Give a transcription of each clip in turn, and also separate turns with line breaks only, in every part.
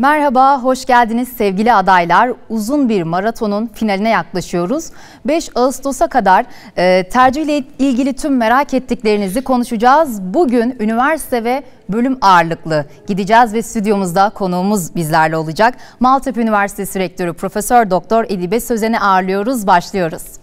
Merhaba, hoş geldiniz sevgili adaylar. Uzun bir maratonun finaline yaklaşıyoruz. 5 Ağustos'a kadar e, tercihle ilgili tüm merak ettiklerinizi konuşacağız. Bugün üniversite ve bölüm ağırlıklı gideceğiz ve stüdyomuzda konuğumuz bizlerle olacak. Maltepe Üniversitesi Rektörü Profesör Doktor Edibe Sözen'i ağırlıyoruz. Başlıyoruz.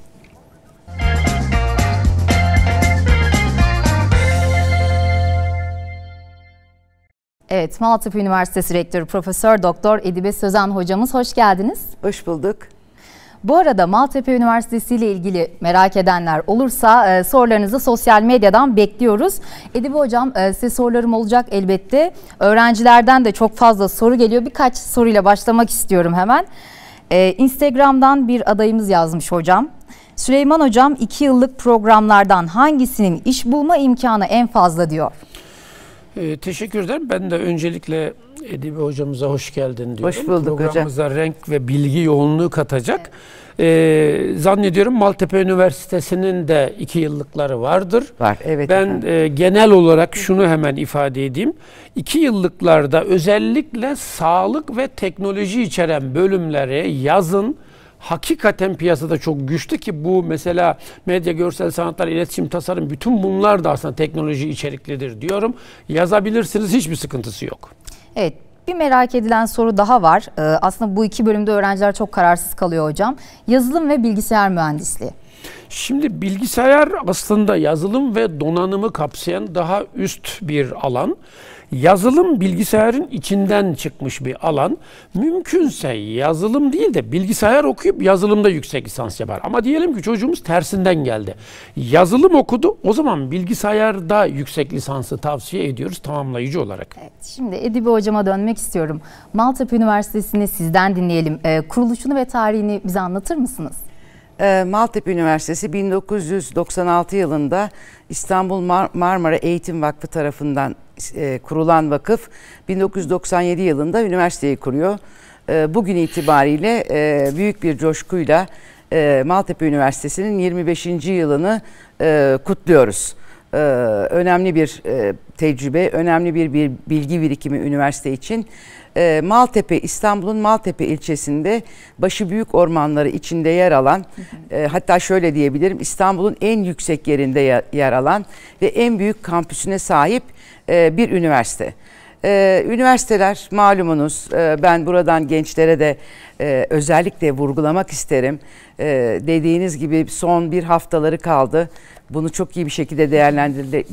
Evet, Maltepe Üniversitesi Rektörü Profesör Doktor Edibe Sözen hocamız hoş geldiniz. Hoş bulduk. Bu arada Maltepe Üniversitesi ile ilgili merak edenler olursa e, sorularınızı sosyal medyadan bekliyoruz. Edibe Hocam e, size sorularım olacak elbette. Öğrencilerden de çok fazla soru geliyor. Birkaç soruyla başlamak istiyorum hemen. E, Instagram'dan bir adayımız yazmış hocam. Süleyman Hocam iki yıllık programlardan hangisinin iş bulma imkanı en fazla diyor?
Ee, teşekkür ederim. Ben de öncelikle edebi hocamıza hoş geldin diyorum. Hoş bulduk Programımıza hocam. renk ve bilgi yoğunluğu katacak. Ee, zannediyorum Maltepe Üniversitesi'nin de iki yıllıkları vardır. Var, evet. Ben e, genel olarak şunu hemen ifade edeyim. İki yıllıklarda özellikle sağlık ve teknoloji içeren bölümlere yazın hakikaten piyasada çok güçlü ki bu mesela medya, görsel sanatlar, iletişim, tasarım bütün bunlar da aslında teknoloji içeriklidir diyorum. Yazabilirsiniz hiçbir sıkıntısı yok.
Evet bir merak edilen soru daha var. Ee, aslında bu iki bölümde öğrenciler çok kararsız kalıyor hocam. Yazılım ve bilgisayar mühendisliği.
Şimdi bilgisayar aslında yazılım ve donanımı kapsayan daha üst bir alan. Yazılım bilgisayarın içinden çıkmış bir alan. Mümkünse yazılım değil de bilgisayar okuyup yazılımda yüksek lisans yapar. Ama diyelim ki çocuğumuz tersinden geldi. Yazılım okudu. O zaman bilgisayarda yüksek lisansı tavsiye ediyoruz tamamlayıcı olarak. Evet,
şimdi Edibi hocama dönmek istiyorum. Maltepe Üniversitesi'ni sizden dinleyelim. Ee, kuruluşunu ve tarihini bize anlatır mısınız?
Ee, Maltepe Üniversitesi 1996 yılında İstanbul Mar Marmara Eğitim Vakfı tarafından e, kurulan vakıf 1997 yılında üniversiteyi kuruyor. Ee, bugün itibariyle e, büyük bir coşkuyla e, Maltepe Üniversitesi'nin 25. yılını kutluyoruz. Ee, önemli bir tecrübe, önemli bir bilgi birikimi üniversite için e, Maltepe İstanbul'un Maltepe ilçesinde başı büyük ormanları içinde yer alan e, hatta şöyle diyebilirim İstanbul'un en yüksek yerinde yer, yer alan ve en büyük kampüsüne sahip e, bir üniversite. Ee, üniversiteler malumunuz e, ben buradan gençlere de e, özellikle vurgulamak isterim. E, dediğiniz gibi son bir haftaları kaldı. Bunu çok iyi bir şekilde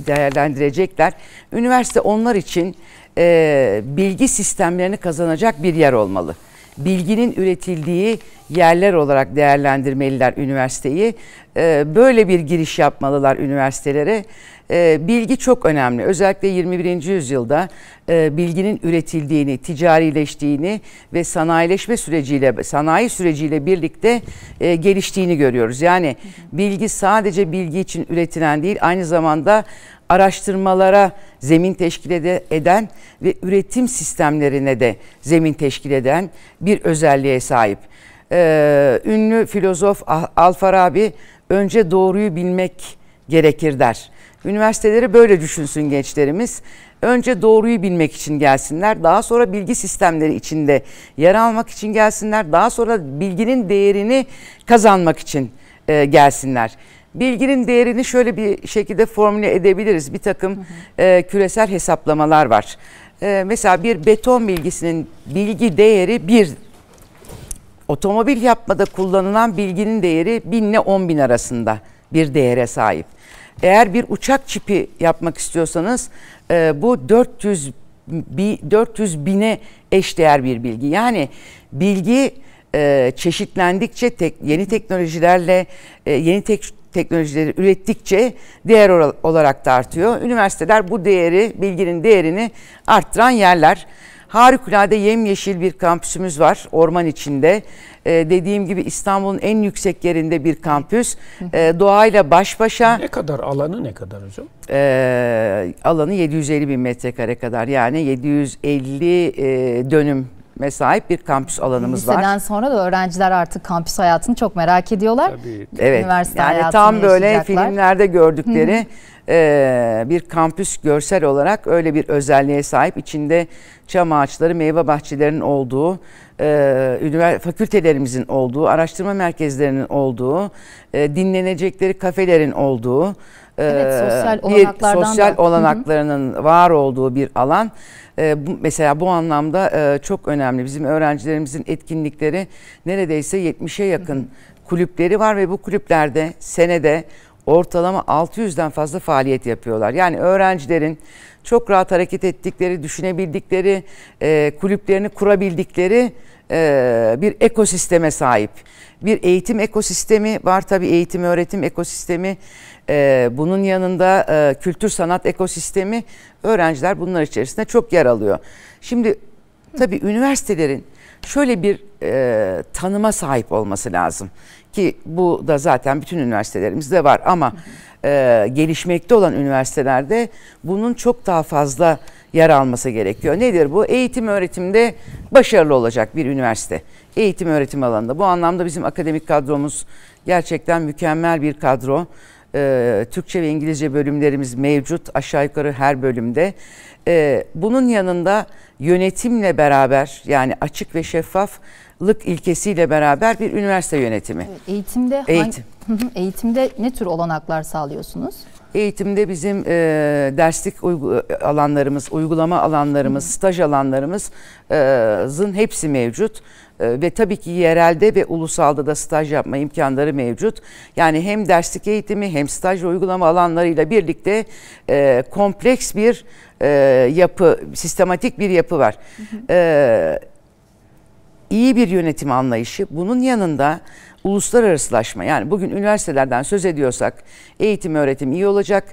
değerlendirecekler. Üniversite onlar için e, bilgi sistemlerini kazanacak bir yer olmalı. Bilginin üretildiği yerler olarak değerlendirmeliler üniversiteyi. E, böyle bir giriş yapmalılar üniversitelere. E, bilgi çok önemli. Özellikle 21. yüzyılda e, bilginin üretildiğini, ticarileştiğini ve sanayileşme süreciyle, sanayi süreciyle birlikte e, geliştiğini görüyoruz. Yani bilgi sadece bilgi için üretilen değil, aynı zamanda araştırmalara zemin teşkil eden ve üretim sistemlerine de zemin teşkil eden bir özelliğe sahip. Ee, ünlü filozof Alfarabi önce doğruyu bilmek gerekir der. Üniversiteleri böyle düşünsün gençlerimiz. Önce doğruyu bilmek için gelsinler, daha sonra bilgi sistemleri içinde yer almak için gelsinler, daha sonra bilginin değerini kazanmak için e, gelsinler bilginin değerini şöyle bir şekilde formüle edebiliriz. Bir takım hı hı. E, küresel hesaplamalar var. E, mesela bir beton bilgisinin bilgi değeri bir otomobil yapmada kullanılan bilginin değeri binle on bin arasında bir değere sahip. Eğer bir uçak çipi yapmak istiyorsanız e, bu 400 bi, 400 bine eşdeğer bir bilgi. Yani bilgi e, çeşitlendikçe tek, yeni teknolojilerle e, yeni tek, teknolojileri ürettikçe değer olarak da artıyor. Üniversiteler bu değeri, bilginin değerini arttıran yerler. Harikulade yemyeşil bir kampüsümüz var orman içinde. Ee, dediğim gibi İstanbul'un en yüksek yerinde bir kampüs. Ee, doğayla baş
başa. Ne kadar alanı ne kadar hocam?
Ee, alanı 750 bin metrekare kadar yani 750 e, dönüm mesahip bir kampüs alanımız Liseden var. Liseden
sonra da öğrenciler artık kampüs hayatını çok merak ediyorlar. Tabii. Evet. Üniversite yani tam böyle filmlerde
gördükleri e, bir kampüs görsel olarak öyle bir özelliğe sahip. İçinde çam ağaçları, meyve bahçelerinin olduğu, e, fakültelerimizin olduğu, araştırma merkezlerinin olduğu, e, dinlenecekleri kafelerin olduğu, ee, sosyal bir sosyal da. olanaklarının hı hı. var olduğu bir alan. Ee, mesela bu anlamda e, çok önemli. Bizim öğrencilerimizin etkinlikleri neredeyse 70'e yakın hı hı. kulüpleri var ve bu kulüplerde senede ortalama 600'den fazla faaliyet yapıyorlar. Yani öğrencilerin çok rahat hareket ettikleri, düşünebildikleri, e, kulüplerini kurabildikleri e, bir ekosisteme sahip. Bir eğitim ekosistemi var tabii eğitim öğretim ekosistemi. E, bunun yanında e, kültür sanat ekosistemi öğrenciler bunlar içerisinde çok yer alıyor. Şimdi tabii üniversitelerin şöyle bir e, tanıma sahip olması lazım ki bu da zaten bütün üniversitelerimizde var ama e, gelişmekte olan üniversitelerde bunun çok daha fazla yer alması gerekiyor. Nedir bu? Eğitim öğretimde başarılı olacak bir üniversite. Eğitim öğretim alanında. Bu anlamda bizim akademik kadromuz gerçekten mükemmel bir kadro. Ee, Türkçe ve İngilizce bölümlerimiz mevcut aşağı yukarı her bölümde. Ee, bunun yanında yönetimle beraber yani açık ve şeffaflık ilkesiyle beraber bir üniversite yönetimi.
Eğitimde Eğitim. hangi, eğitimde ne tür olanaklar sağlıyorsunuz?
eğitimde bizim e, derslik uygu alanlarımız, uygulama alanlarımız, staj alanlarımızın e, hepsi mevcut. E, ve tabii ki yerelde ve ulusalda da staj yapma imkanları mevcut. Yani hem derslik eğitimi hem staj uygulama alanlarıyla birlikte e, kompleks bir e, yapı, sistematik bir yapı var. Hı E, iyi bir yönetim anlayışı. Bunun yanında uluslararasılaşma yani bugün üniversitelerden söz ediyorsak eğitim öğretim iyi olacak,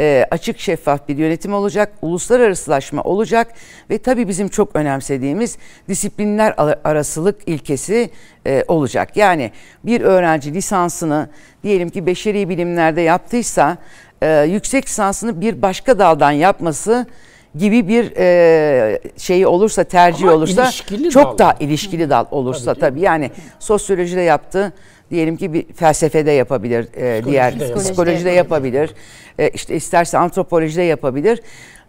e, açık şeffaf bir yönetim olacak, uluslararasılaşma olacak ve tabii bizim çok önemsediğimiz disiplinler arasılık ilkesi e, olacak. Yani bir öğrenci lisansını diyelim ki beşeri bilimlerde yaptıysa e, yüksek lisansını bir başka daldan yapması gibi bir e, şeyi olursa tercih Ama olursa çok dal. daha ilişkili dal olursa tabii, tabii. yani sosyolojide yaptı diyelim ki bir felsefede yapabilir, e, diğer psikolojide, psikolojide yapabilir, e, işte isterse antropolojide yapabilir.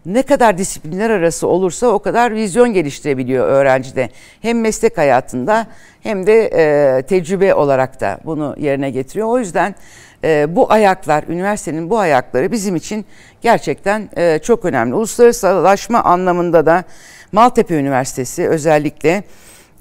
Ne kadar disiplinler arası olursa o kadar vizyon geliştirebiliyor öğrencide. Hem meslek hayatında hem de e, tecrübe olarak da bunu yerine getiriyor. O yüzden e, bu ayaklar, üniversitenin bu ayakları bizim için gerçekten e, çok önemli. Uluslararasılaşma anlamında da Maltepe Üniversitesi özellikle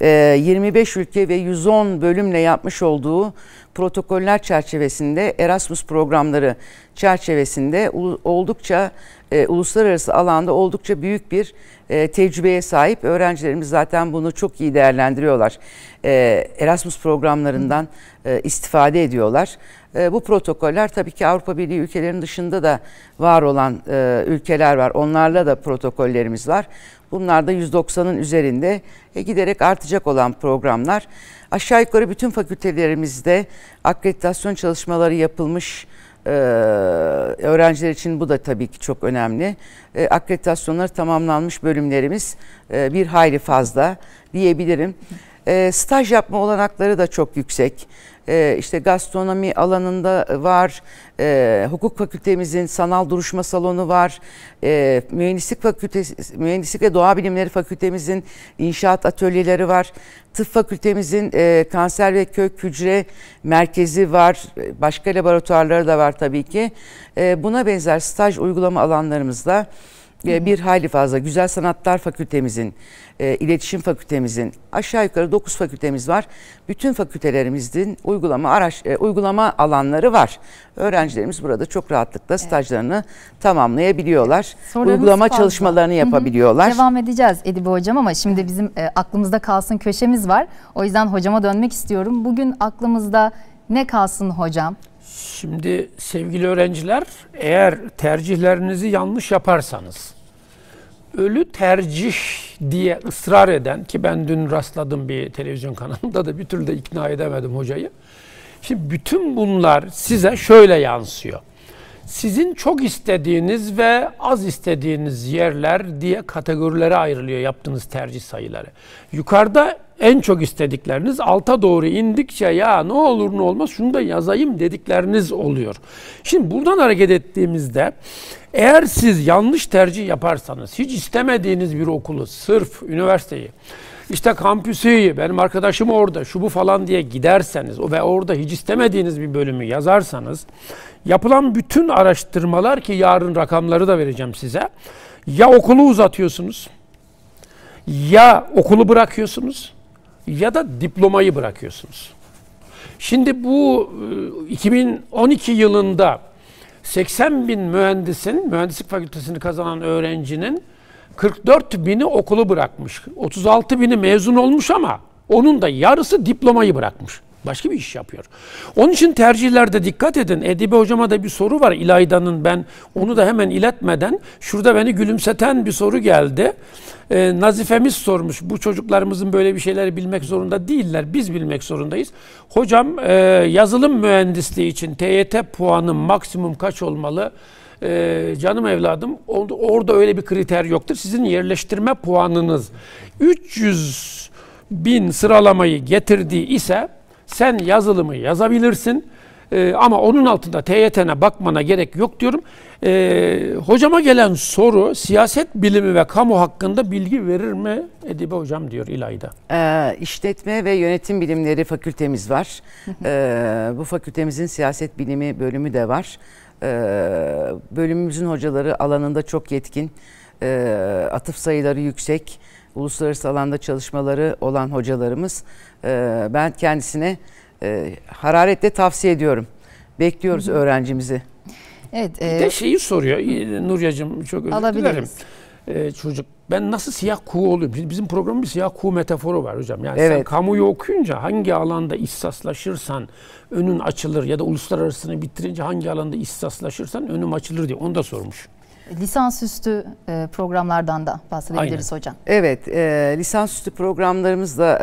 e, 25 ülke ve 110 bölümle yapmış olduğu protokoller çerçevesinde Erasmus programları çerçevesinde oldukça e, uluslararası alanda oldukça büyük bir e, tecrübeye sahip. Öğrencilerimiz zaten bunu çok iyi değerlendiriyorlar. E, Erasmus programlarından e, istifade ediyorlar. E, bu protokoller tabii ki Avrupa Birliği ülkelerinin dışında da var olan e, ülkeler var. Onlarla da protokollerimiz var. Bunlar da 190'ın üzerinde e, giderek artacak olan programlar. Aşağı yukarı bütün fakültelerimizde akreditasyon çalışmaları yapılmış. Ee, öğrenciler için bu da tabii ki çok önemli. Ee, akreditasyonları tamamlanmış bölümlerimiz e, bir hayli fazla diyebilirim. E, staj yapma olanakları da çok yüksek. E, işte gastronomi alanında var, e, hukuk fakültemizin sanal duruşma salonu var, e, mühendislik fakültesi, mühendislik ve doğa bilimleri fakültemizin inşaat atölyeleri var, tıp fakültemizin e, kanser ve kök hücre merkezi var, başka laboratuvarları da var tabii ki. E, buna benzer staj uygulama alanlarımızda ee, bir hayli fazla Güzel Sanatlar Fakültemizin, e, İletişim Fakültemizin aşağı yukarı 9 fakültemiz var. Bütün fakültelerimizin uygulama araç e, uygulama alanları var. Öğrencilerimiz burada çok rahatlıkla stajlarını evet. tamamlayabiliyorlar. Sorularımız uygulama fazla. çalışmalarını yapabiliyorlar.
Hı
hı. Devam edeceğiz Edibi hocam ama şimdi bizim e, aklımızda kalsın köşemiz var. O yüzden hocama dönmek istiyorum. Bugün aklımızda ne kalsın hocam?
Şimdi sevgili öğrenciler eğer tercihlerinizi yanlış yaparsanız ölü tercih diye ısrar eden ki ben dün rastladım bir televizyon kanalında da bir türlü de ikna edemedim hocayı. Şimdi bütün bunlar size şöyle yansıyor. Sizin çok istediğiniz ve az istediğiniz yerler diye kategorilere ayrılıyor yaptığınız tercih sayıları. Yukarıda en çok istedikleriniz alta doğru indikçe ya ne olur ne olmaz şunu da yazayım dedikleriniz oluyor. Şimdi buradan hareket ettiğimizde eğer siz yanlış tercih yaparsanız hiç istemediğiniz bir okulu sırf üniversiteyi işte kampüsü benim arkadaşım orada şu bu falan diye giderseniz ve orada hiç istemediğiniz bir bölümü yazarsanız yapılan bütün araştırmalar ki yarın rakamları da vereceğim size ya okulu uzatıyorsunuz ya okulu bırakıyorsunuz ya da diplomayı bırakıyorsunuz. Şimdi bu 2012 e, yılında 80 bin mühendisin, mühendislik fakültesini kazanan öğrencinin 44 bini okulu bırakmış. 36 bini mezun olmuş ama onun da yarısı diplomayı bırakmış. Başka bir iş yapıyor. Onun için tercihlerde dikkat edin. Edibe hocama da bir soru var İlayda'nın. Ben onu da hemen iletmeden şurada beni gülümseten bir soru geldi. Ee, Nazifemiz sormuş. Bu çocuklarımızın böyle bir şeyleri bilmek zorunda değiller. Biz bilmek zorundayız. Hocam e, yazılım mühendisliği için TYT puanı maksimum kaç olmalı? Ee, canım evladım orada öyle bir kriter yoktur. Sizin yerleştirme puanınız 300 bin sıralamayı getirdiği ise sen yazılımı yazabilirsin. Ee, ama onun altında TYT'ne bakmana gerek yok diyorum. Ee, hocama gelen soru siyaset bilimi ve kamu hakkında bilgi verir mi Edibe Hocam diyor İlayda.
Ee, işletme ve yönetim bilimleri fakültemiz var. ee, bu fakültemizin siyaset bilimi bölümü de var. Ee, bölümümüzün hocaları alanında çok yetkin. Ee, atıf sayıları yüksek uluslararası alanda çalışmaları olan hocalarımız. E, ben kendisine e, hararetle tavsiye ediyorum. Bekliyoruz Hı-hı. öğrencimizi.
Evet. E, bir de şeyi
soruyor Nuryacığım çok özür dilerim. E, çocuk ben nasıl siyah kuğu oluyorum? Bizim programın bir siyah kuğu metaforu var hocam. Yani evet. sen kamuyu okuyunca hangi alanda ihsaslaşırsan önün açılır ya da uluslararasını bitirince hangi alanda ihsaslaşırsan önüm açılır diye onu da sormuş.
Lisansüstü e, programlardan da bahsedebiliriz Aynen. hocam.
Evet, e, lisansüstü programlarımızda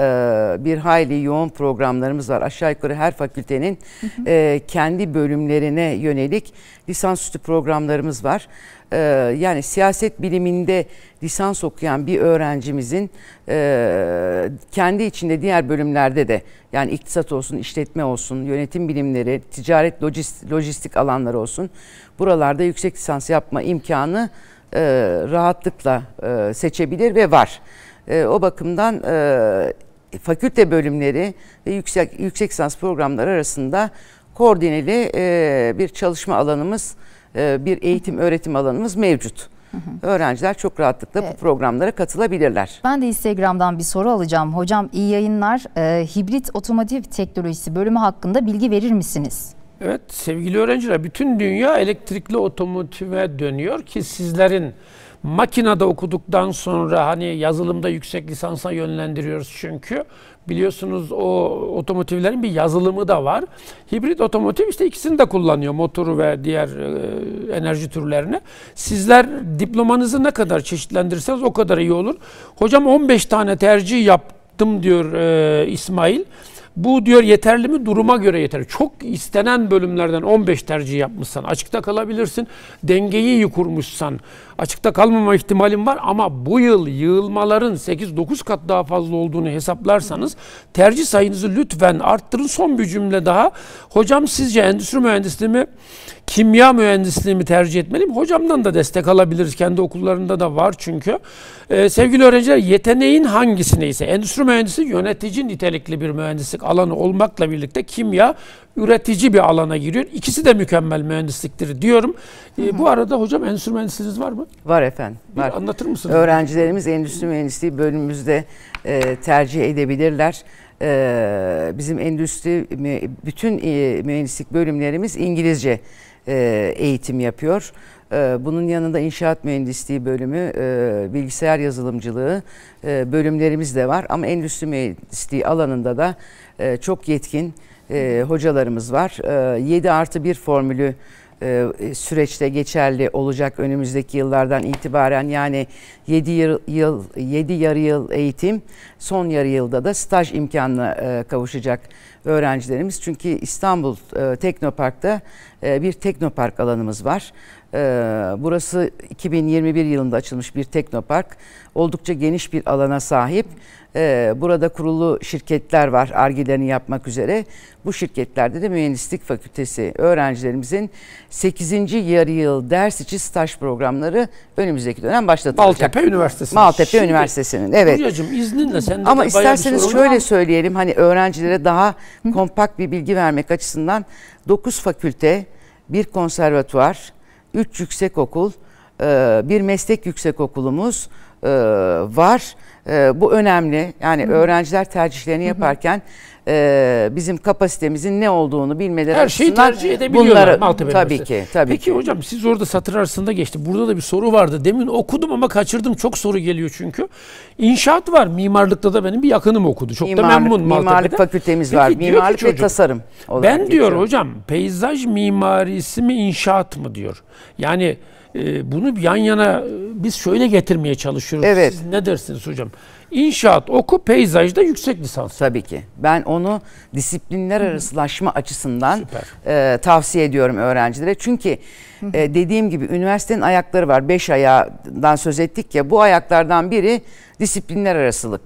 e, bir hayli yoğun programlarımız var. Aşağı yukarı her fakültenin hı hı. E, kendi bölümlerine yönelik lisansüstü programlarımız var e, yani siyaset biliminde lisans okuyan bir öğrencimizin e, kendi içinde diğer bölümlerde de yani iktisat olsun, işletme olsun, yönetim bilimleri, ticaret, lojistik, lojistik alanları olsun buralarda yüksek lisans yapma imkanı e, rahatlıkla e, seçebilir ve var. E, o bakımdan e, fakülte bölümleri ve yüksek, yüksek lisans programları arasında koordineli e, bir çalışma alanımız var e, bir eğitim öğretim alanımız mevcut. Hı hı. Öğrenciler çok rahatlıkla evet. bu programlara katılabilirler.
Ben de Instagram'dan bir soru alacağım. Hocam iyi yayınlar. E, hibrit otomotiv teknolojisi bölümü hakkında bilgi verir misiniz?
Evet sevgili öğrenciler bütün dünya elektrikli otomotive dönüyor ki sizlerin makinede okuduktan sonra hani yazılımda yüksek lisansa yönlendiriyoruz çünkü Biliyorsunuz o otomotivlerin bir yazılımı da var. Hibrit otomotiv işte ikisini de kullanıyor motoru ve diğer e, enerji türlerini. Sizler diplomanızı ne kadar çeşitlendirirseniz o kadar iyi olur. Hocam 15 tane tercih yaptım diyor e, İsmail. Bu diyor yeterli mi? Duruma göre yeter Çok istenen bölümlerden 15 tercih yapmışsan açıkta kalabilirsin. Dengeyi iyi kurmuşsan açıkta kalmama ihtimalin var ama bu yıl yığılmaların 8-9 kat daha fazla olduğunu hesaplarsanız tercih sayınızı lütfen arttırın. Son bir cümle daha. Hocam sizce endüstri mühendisliği mi kimya mühendisliğimi tercih etmeliyim. Hocamdan da destek alabiliriz. Kendi okullarında da var çünkü. Ee, sevgili öğrenciler yeteneğin hangisi neyse endüstri mühendisi yönetici nitelikli bir mühendislik alanı olmakla birlikte kimya üretici bir alana giriyor. İkisi de mükemmel mühendisliktir diyorum. Ee, hı hı. bu arada hocam endüstri mühendisliğiniz var mı? Var efendim. var. Anlatır mısınız?
Öğrencilerimiz endüstri mühendisliği bölümümüzde e, tercih edebilirler e, bizim endüstri bütün e, mühendislik bölümlerimiz İngilizce e, eğitim yapıyor. E, bunun yanında inşaat mühendisliği bölümü, e, bilgisayar yazılımcılığı bölümlerimiz de var. Ama endüstri mühendisliği alanında da çok yetkin hocalarımız var. 7 artı 1 formülü e, süreçte geçerli olacak önümüzdeki yıllardan itibaren yani 7 yıl, yıl 7 yarı yıl eğitim son yarı yılda da staj imkanına e, kavuşacak öğrencilerimiz. Çünkü İstanbul e, Teknopark'ta bir teknopark alanımız var. Ee, burası 2021 yılında açılmış bir teknopark. Oldukça geniş bir alana sahip. Ee, burada kurulu şirketler var argilerini yapmak üzere. Bu şirketlerde de mühendislik fakültesi öğrencilerimizin 8. yarı yıl ders içi staj programları önümüzdeki dönem başlatılacak. Maltepe Üniversitesi. Maltepe Şimdi, Üniversitesi'nin evet. Hocacığım izninle sen de Ama de isterseniz şöyle var. söyleyelim hani öğrencilere daha kompakt bir bilgi vermek açısından 9 fakülte, bir konservatuvar, 3 yüksekokul, bir meslek yüksekokulumuz, e, var. E, bu önemli. Yani Hı. öğrenciler tercihlerini Hı. yaparken e, bizim kapasitemizin ne olduğunu bilmeleri Her şeyi tercih edebiliyorlar bunlara, Maltepe Tabii ki.
Tabii Peki ki. hocam siz orada satır arasında geçti. Burada da bir soru vardı. Demin okudum ama kaçırdım. Çok soru geliyor çünkü. İnşaat var. Mimarlıkta da benim bir yakınım okudu. Çok mimarlık, da memnun Maltepe'de. Mimarlık fakültemiz Peki, var. Mimarlık çocuk, ve tasarım. Ben diyor geçiyorum. hocam peyzaj mimarisi mi inşaat mı diyor. Yani e, bunu yan yana e, biz şöyle getirmeye çalışıyoruz. Evet. Siz ne dersiniz hocam? İnşaat oku peyzajda yüksek lisans. Tabii ki. Ben onu
disiplinler arasılaşma açısından e, tavsiye ediyorum öğrencilere. Çünkü e, dediğim gibi üniversitenin ayakları var. Beş ayağından söz ettik ya. Bu ayaklardan biri disiplinler arasılık.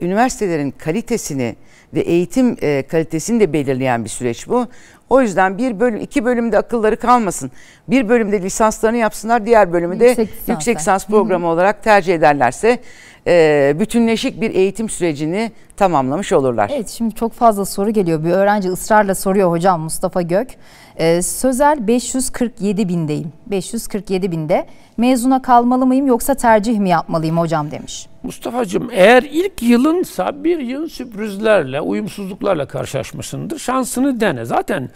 Üniversitelerin kalitesini ve eğitim e, kalitesini de belirleyen bir süreç bu. O yüzden bir bölüm, iki bölümde akılları kalmasın. Bir bölümde lisanslarını yapsınlar, diğer bölümü de yüksek, lisans programı olarak tercih ederlerse e, bütünleşik bir eğitim sürecini tamamlamış olurlar.
Evet şimdi çok fazla soru geliyor. Bir öğrenci ısrarla soruyor hocam Mustafa Gök. E, sözel 547 bindeyim. 547 binde mezuna kalmalı mıyım yoksa tercih mi yapmalıyım hocam
demiş. Mustafa'cığım eğer ilk yılınsa bir yıl sürprizlerle, uyumsuzluklarla karşılaşmışsındır. Şansını dene. Zaten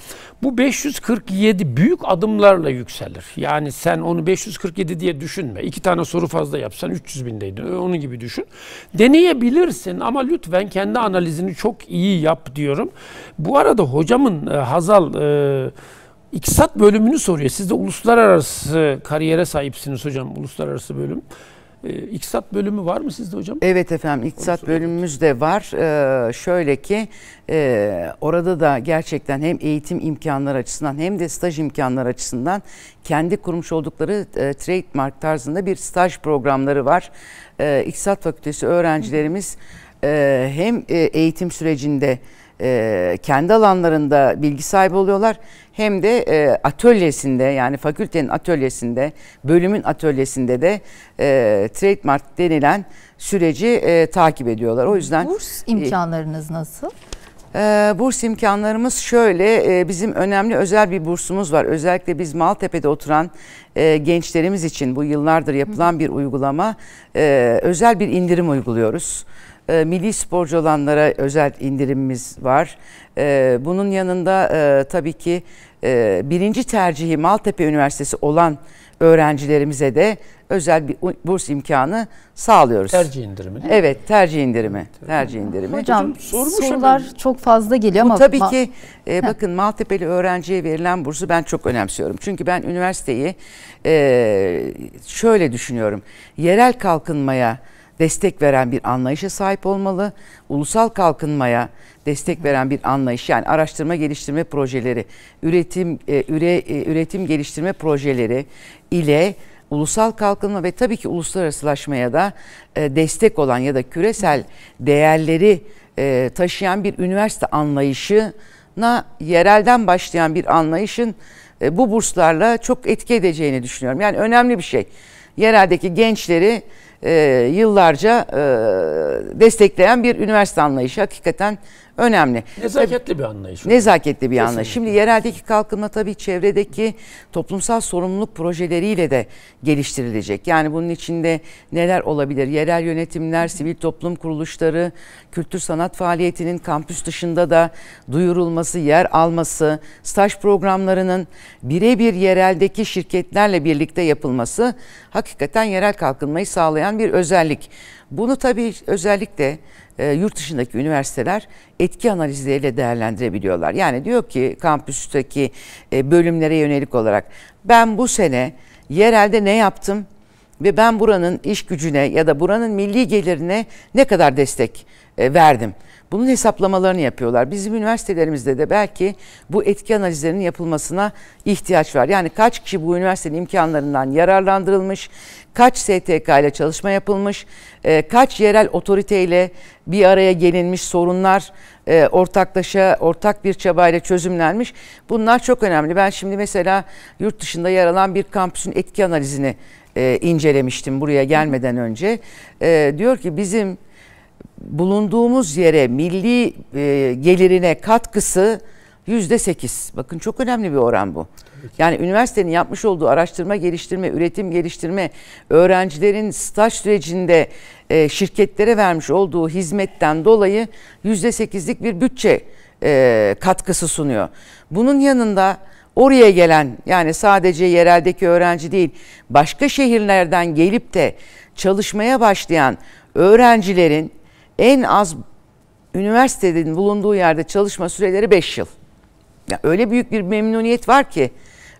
bu 547 büyük adımlarla yükselir. Yani sen onu 547 diye düşünme. İki tane soru fazla yapsan 300 bindeydin. Onu gibi düşün. Deneyebilirsin ama lütfen kendi analizini çok iyi yap diyorum. Bu arada hocamın e, Hazal... E, İktisat bölümünü soruyor. Siz de uluslararası kariyere sahipsiniz hocam. Uluslararası bölüm. E, bölümü var mı sizde hocam? Evet efendim iktisat bölümümüz de var. Ee, şöyle ki
e, orada da gerçekten hem eğitim imkanları açısından hem de staj imkanları açısından kendi kurmuş oldukları e, trademark tarzında bir staj programları var. E, iktisat Fakültesi öğrencilerimiz e, hem e, eğitim sürecinde e, kendi alanlarında bilgi sahibi oluyorlar. Hem de e, atölyesinde yani fakültenin atölyesinde, bölümün atölyesinde de e, trademark denilen süreci e, takip ediyorlar. O yüzden burs e, imkanlarınız e, nasıl? E, burs imkanlarımız şöyle, e, bizim önemli özel bir bursumuz var. Özellikle biz Maltepe'de oturan e, gençlerimiz için bu yıllardır yapılan bir uygulama, e, özel bir indirim uyguluyoruz. E, milli sporcu olanlara özel indirimimiz var. E, bunun yanında e, tabii ki e, birinci tercihi Maltepe Üniversitesi olan öğrencilerimize de özel bir burs imkanı sağlıyoruz. Tercih indirimi. Evet, tercih indirimi. Tercih indirimi. Hocam
sorular efendim. çok fazla
geliyor Bu ama tabii ki
e, bakın Maltepe'li öğrenciye verilen bursu ben çok önemsiyorum. Çünkü ben üniversiteyi e, şöyle düşünüyorum. Yerel kalkınmaya destek veren bir anlayışa sahip olmalı. Ulusal kalkınmaya destek veren bir anlayış yani araştırma geliştirme projeleri, üretim e, üre, e, üretim geliştirme projeleri ile ulusal kalkınma ve tabii ki uluslararasılaşmaya da e, destek olan ya da küresel değerleri taşıyan bir üniversite anlayışına yerelden başlayan bir anlayışın bu burslarla çok etki edeceğini düşünüyorum. Yani önemli bir şey. Yereldeki gençleri e, yıllarca e, destekleyen bir üniversite anlayışı. Hakikaten önemli. Nezaketli tabii, bir anlayış. Nezaketli bir anlayış. Şimdi yereldeki kalkınma tabii çevredeki toplumsal sorumluluk projeleriyle de geliştirilecek. Yani bunun içinde neler olabilir? Yerel yönetimler, sivil toplum kuruluşları, kültür sanat faaliyetinin kampüs dışında da duyurulması, yer alması, staj programlarının birebir yereldeki şirketlerle birlikte yapılması hakikaten yerel kalkınmayı sağlayan bir özellik. Bunu tabii özellikle e, yurt dışındaki üniversiteler etki analizleriyle değerlendirebiliyorlar. Yani diyor ki kampüsteki e, bölümlere yönelik olarak ben bu sene yerelde ne yaptım, ve ben buranın iş gücüne ya da buranın milli gelirine ne kadar destek e, verdim. Bunun hesaplamalarını yapıyorlar. Bizim üniversitelerimizde de belki bu etki analizlerinin yapılmasına ihtiyaç var. Yani kaç kişi bu üniversitenin imkanlarından yararlandırılmış, kaç STK ile çalışma yapılmış, e, kaç yerel otoriteyle bir araya gelinmiş sorunlar e, ortaklaşa, ortak bir çabayla çözümlenmiş. Bunlar çok önemli. Ben şimdi mesela yurt dışında yer alan bir kampüsün etki analizini e, incelemiştim buraya gelmeden önce. E, diyor ki bizim bulunduğumuz yere milli e, gelirine katkısı yüzde sekiz. Bakın çok önemli bir oran bu. Yani üniversitenin yapmış olduğu araştırma geliştirme, üretim geliştirme, öğrencilerin staj sürecinde e, şirketlere vermiş olduğu hizmetten dolayı yüzde sekizlik bir bütçe e, katkısı sunuyor. Bunun yanında oraya gelen yani sadece yereldeki öğrenci değil başka şehirlerden gelip de çalışmaya başlayan öğrencilerin en az üniversitenin bulunduğu yerde çalışma süreleri 5 yıl. Ya öyle büyük bir memnuniyet var ki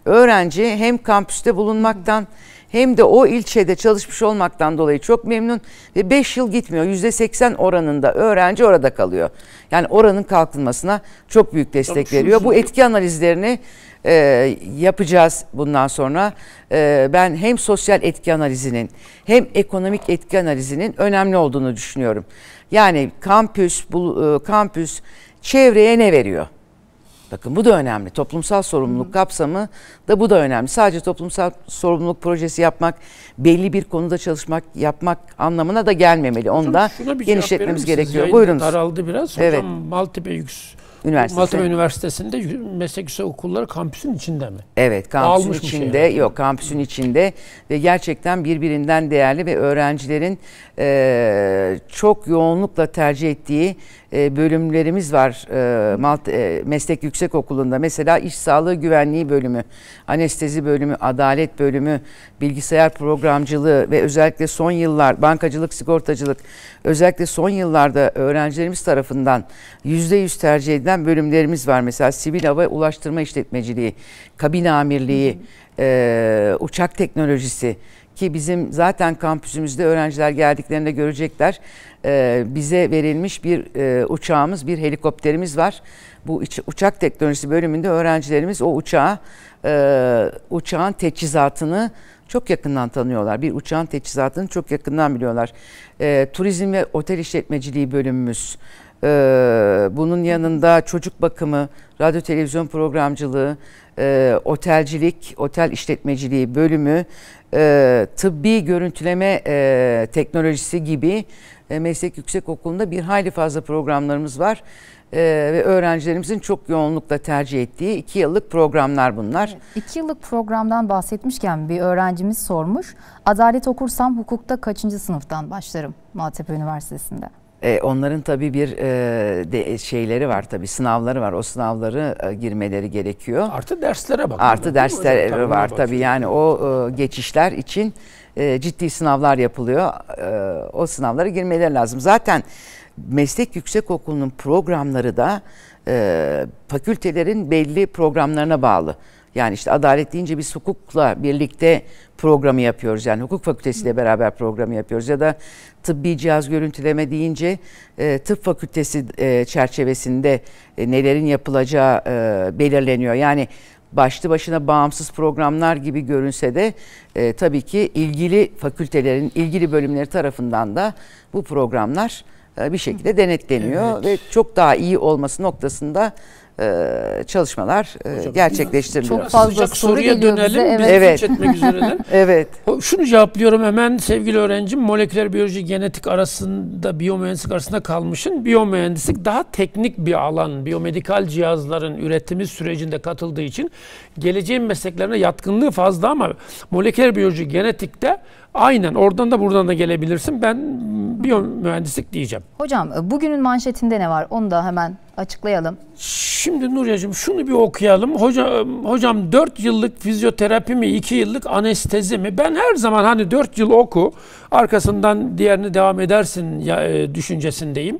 öğrenci hem kampüste bulunmaktan hem de o ilçede çalışmış olmaktan dolayı çok memnun ve 5 yıl gitmiyor. %80 oranında öğrenci orada kalıyor. Yani oranın kalkınmasına çok büyük destek veriyor. Bu etki analizlerini e, yapacağız bundan sonra. E, ben hem sosyal etki analizinin hem ekonomik etki analizinin önemli olduğunu düşünüyorum. Yani kampüs, bu, e, kampüs çevreye ne veriyor? Bakın bu da önemli. Toplumsal sorumluluk Hı-hı. kapsamı da bu da önemli. Sadece toplumsal sorumluluk projesi yapmak, belli bir konuda çalışmak yapmak anlamına da gelmemeli. Hocam, da genişletmemiz gerekiyor. Buyurun. Daraldı biraz. Hocam, evet.
Maltepe Yüksek
Üniversitesi. Maltepe
Üniversitesi'nde meslek yüksek okulları kampüsün içinde mi? Evet kampüsün Almış şey içinde şey yok
kampüsün içinde ve gerçekten birbirinden değerli ve öğrencilerin e, çok yoğunlukla tercih ettiği e, bölümlerimiz var. E, Malte, e, meslek yüksek okulunda mesela iş sağlığı güvenliği bölümü, anestezi bölümü, adalet bölümü, bilgisayar programcılığı ve özellikle son yıllar bankacılık, sigortacılık özellikle son yıllarda öğrencilerimiz tarafından %100 tercih edilen gündem bölümlerimiz var. Mesela Sivil Hava Ulaştırma işletmeciliği, Kabin Amirliği, E, Uçak Teknolojisi ki bizim zaten kampüsümüzde öğrenciler geldiklerinde görecekler. E, bize verilmiş bir e, uçağımız, bir helikopterimiz var. Bu iç, uçak teknolojisi bölümünde öğrencilerimiz o uçağı, e, uçağın teçhizatını çok yakından tanıyorlar. Bir uçağın teçhizatını çok yakından biliyorlar. E, turizm ve otel işletmeciliği bölümümüz, ee, bunun yanında çocuk bakımı, radyo televizyon programcılığı, e, otelcilik, otel işletmeciliği bölümü, e, tıbbi görüntüleme e, teknolojisi gibi e, meslek okulunda bir hayli fazla programlarımız var. E, ve öğrencilerimizin çok yoğunlukla tercih ettiği iki yıllık programlar bunlar.
İki yıllık programdan bahsetmişken bir öğrencimiz sormuş. Adalet okursam hukukta kaçıncı sınıftan başlarım Maltepe Üniversitesi'nde?
E, onların tabi bir e, şeyleri var tabi sınavları var. O sınavları e, girmeleri gerekiyor. Artı derslere bak. Artı dersler var tabi yani o geçişler için ciddi sınavlar yapılıyor. o sınavlara girmeleri lazım. Zaten meslek yüksek okulunun programları da fakültelerin belli programlarına bağlı. Yani işte adalet deyince biz hukukla birlikte programı yapıyoruz. Yani hukuk fakültesiyle beraber programı yapıyoruz. Ya da tıbbi cihaz görüntüleme deyince e, tıp fakültesi e, çerçevesinde e, nelerin yapılacağı e, belirleniyor. Yani başlı başına bağımsız programlar gibi görünse de e, tabii ki ilgili fakültelerin, ilgili bölümleri tarafından da bu programlar e, bir şekilde denetleniyor evet. ve çok daha iyi olması noktasında e, çalışmalar e, Hocam, gerçekleştiriliyor. Çok fazla soruya dönelim. Bize, evet. evet. etmek üzereler. evet.
Şunu cevaplıyorum hemen sevgili öğrencim. Moleküler biyoloji genetik arasında biyomühendislik arasında kalmışın. Biyomühendislik daha teknik bir alan. Biyomedikal cihazların üretimi sürecinde katıldığı için geleceğin mesleklerine yatkınlığı fazla ama moleküler biyoloji genetikte Aynen oradan da buradan da gelebilirsin. Ben biyomühendislik diyeceğim.
Hocam bugünün manşetinde ne var? Onu da hemen Açıklayalım.
Şimdi Nuriyacığım şunu bir okuyalım. Hocam, hocam 4 yıllık fizyoterapi mi, 2 yıllık anestezi mi? Ben her zaman hani 4 yıl oku, arkasından diğerini devam edersin ya, e, düşüncesindeyim.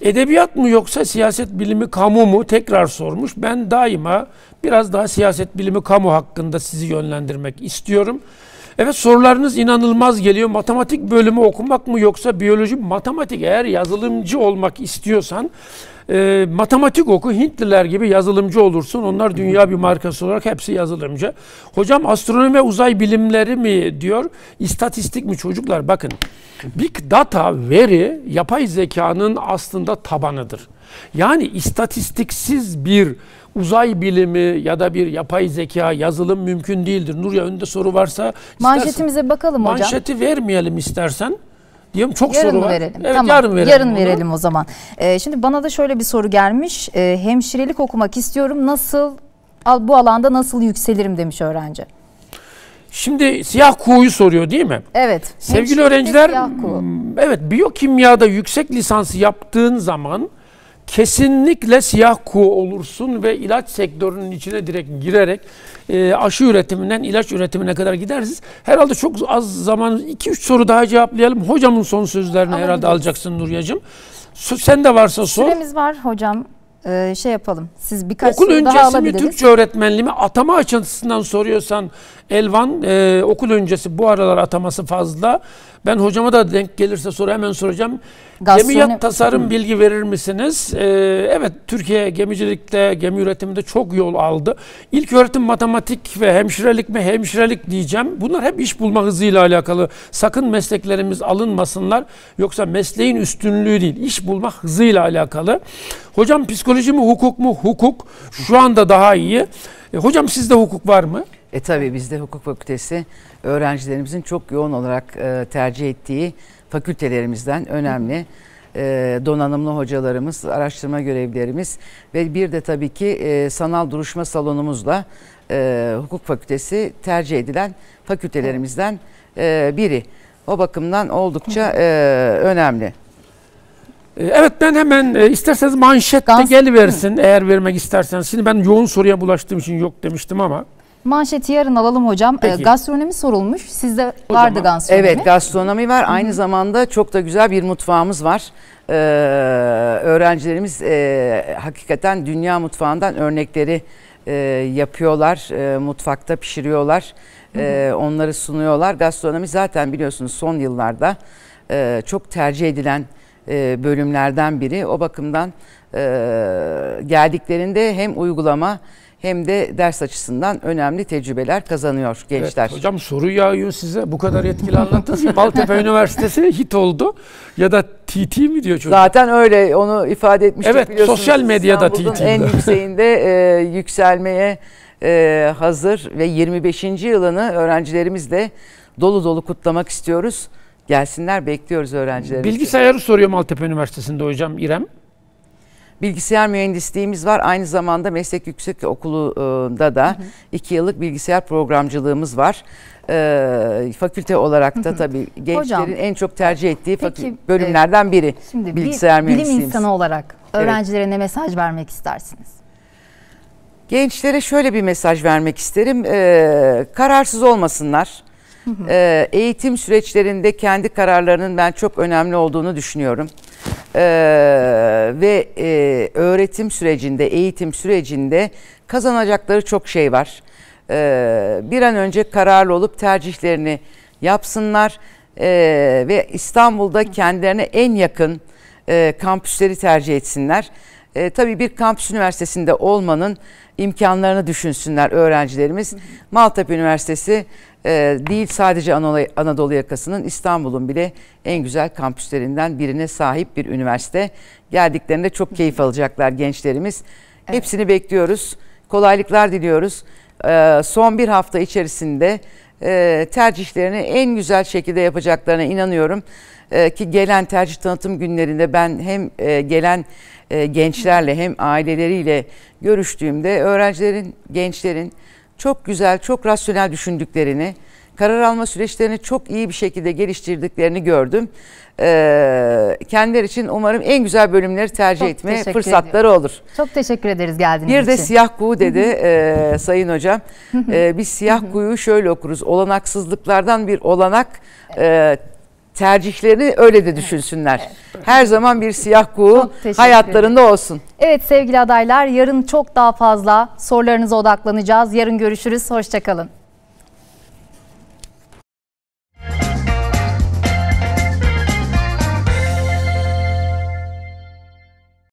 Edebiyat mı yoksa siyaset bilimi kamu mu? Tekrar sormuş. Ben daima biraz daha siyaset bilimi kamu hakkında sizi yönlendirmek istiyorum. Evet sorularınız inanılmaz geliyor. Matematik bölümü okumak mı yoksa biyoloji matematik eğer yazılımcı olmak istiyorsan e, matematik oku Hintliler gibi yazılımcı olursun. Onlar dünya bir markası olarak hepsi yazılımcı. Hocam astronomi ve uzay bilimleri mi diyor? İstatistik mi çocuklar? Bakın big data veri yapay zekanın aslında tabanıdır. Yani istatistiksiz bir uzay bilimi ya da bir yapay zeka yazılım mümkün değildir. Nurya önünde soru varsa istersen,
bakalım hocam. Manşeti
vermeyelim istersen. Diyorum çok yarın soru var. Verelim. Evet, tamam. Yarın verelim. Yarın bunu. verelim
o zaman. Ee, şimdi bana da şöyle bir soru gelmiş. Ee, hemşirelik okumak istiyorum. Nasıl al bu alanda nasıl yükselirim demiş öğrenci.
Şimdi siyah kuğuyu soruyor değil mi? Evet. Sevgili öğrenciler. Siyah öğrenciler, hmm, evet biyokimyada yüksek lisansı yaptığın zaman kesinlikle siyah kuğu olursun ve ilaç sektörünün içine direkt girerek e, aşı üretiminden ilaç üretimine kadar gidersiniz. Herhalde çok az zaman 2-3 soru daha cevaplayalım. Hocamın son sözlerini Anladım. herhalde alacaksın Nuriyacığım. Sen de varsa sor.
Süremiz var hocam. Ee, şey yapalım. Siz birkaç okul soru daha alabiliriz. Okul öncesi mi Türkçe
öğretmenliği mi? Atama açısından soruyorsan Elvan e, okul öncesi bu aralar ataması fazla. Ben hocama da denk gelirse soru hemen soracağım. Gastronomi... Gemiyat tasarım Hı. bilgi verir misiniz? Ee, evet Türkiye gemicilikte, gemi üretiminde çok yol aldı. İlk öğretim matematik ve hemşirelik mi hemşirelik diyeceğim. Bunlar hep iş bulma hızıyla alakalı. Sakın mesleklerimiz alınmasınlar. Yoksa mesleğin üstünlüğü değil, iş bulma hızıyla alakalı. Hocam psikoloji mi hukuk mu? Hukuk. Şu anda daha iyi. E, hocam sizde hukuk var mı? E tabii
bizde hukuk fakültesi öğrencilerimizin çok yoğun olarak e, tercih ettiği fakültelerimizden önemli. E, donanımlı hocalarımız, araştırma görevlilerimiz ve bir de tabii ki e, sanal duruşma salonumuzla e, hukuk fakültesi tercih edilen fakültelerimizden e, biri. O bakımdan oldukça e,
önemli. E, evet ben hemen e, isterseniz manşette Gans- geliversin eğer vermek isterseniz. Şimdi ben yoğun soruya bulaştığım için yok demiştim ama
Manşeti yarın alalım hocam. Ee, Peki. Gastronomi sorulmuş. Sizde o vardı gastronomi. Evet
gastronomi var. Hı-hı. Aynı
zamanda
çok da güzel bir mutfağımız var. Ee, öğrencilerimiz e, hakikaten dünya mutfağından örnekleri e, yapıyorlar. E, mutfakta pişiriyorlar. E, onları sunuyorlar. Gastronomi zaten biliyorsunuz son yıllarda e, çok tercih edilen e, bölümlerden biri. O bakımdan e, geldiklerinde hem uygulama hem de ders açısından önemli tecrübeler
kazanıyor gençler. Evet, hocam soru yağıyor size. Bu kadar yetkili anlattınız. Maltepe Üniversitesi hit oldu. Ya da TT mi diyor çocuk? Zaten öyle. Onu ifade etmiştik evet, biliyorsunuz. sosyal medyada TT. en yükseğinde
e, yükselmeye e, hazır ve 25. yılını öğrencilerimizle dolu dolu kutlamak istiyoruz. Gelsinler bekliyoruz öğrencilerimizi. Bilgisayarı
soruyor Maltepe Üniversitesi'nde hocam İrem
bilgisayar mühendisliğimiz var. Aynı zamanda Meslek Yüksek Okulu'nda da hı iki yıllık bilgisayar programcılığımız var. Ee, fakülte olarak da tabii gençlerin Hocam, en çok tercih ettiği peki, e, bölümlerden biri şimdi bilgisayar bir, mühendisliğimiz. Bilim insanı
olarak öğrencilere evet. ne mesaj vermek istersiniz?
Gençlere şöyle bir mesaj vermek isterim. Ee, kararsız olmasınlar. Ee, eğitim süreçlerinde kendi kararlarının ben çok önemli olduğunu düşünüyorum. Ee, ve e, öğretim sürecinde, eğitim sürecinde kazanacakları çok şey var. Ee, bir an önce kararlı olup tercihlerini yapsınlar e, ve İstanbul'da kendilerine en yakın e, kampüsleri tercih etsinler. E, tabii bir kampüs üniversitesinde olmanın imkanlarını düşünsünler öğrencilerimiz. Maltepe Üniversitesi ee, değil sadece Anadolu yakasının İstanbul'un bile en güzel kampüslerinden birine sahip bir üniversite. Geldiklerinde çok keyif alacaklar gençlerimiz. Evet. Hepsini bekliyoruz. Kolaylıklar diliyoruz. Ee, son bir hafta içerisinde e, tercihlerini en güzel şekilde yapacaklarına inanıyorum. Ee, ki gelen tercih tanıtım günlerinde ben hem e, gelen e, gençlerle hem aileleriyle görüştüğümde öğrencilerin, gençlerin çok güzel, çok rasyonel düşündüklerini, karar alma süreçlerini çok iyi bir şekilde geliştirdiklerini gördüm. Ee, kendileri için umarım en güzel bölümleri tercih çok etme fırsatları ediyorum. olur.
Çok teşekkür ederiz geldiğiniz için. Bir de için. siyah kuyu dedi
e, Sayın Hocam. E, biz siyah kuyu şöyle okuruz. Olanaksızlıklardan bir olanak e, tercihlerini öyle de düşünsünler. Her zaman bir siyah kuğu hayatlarında ederim. olsun.
Evet sevgili adaylar yarın çok daha fazla sorularınıza odaklanacağız. Yarın görüşürüz. Hoşçakalın.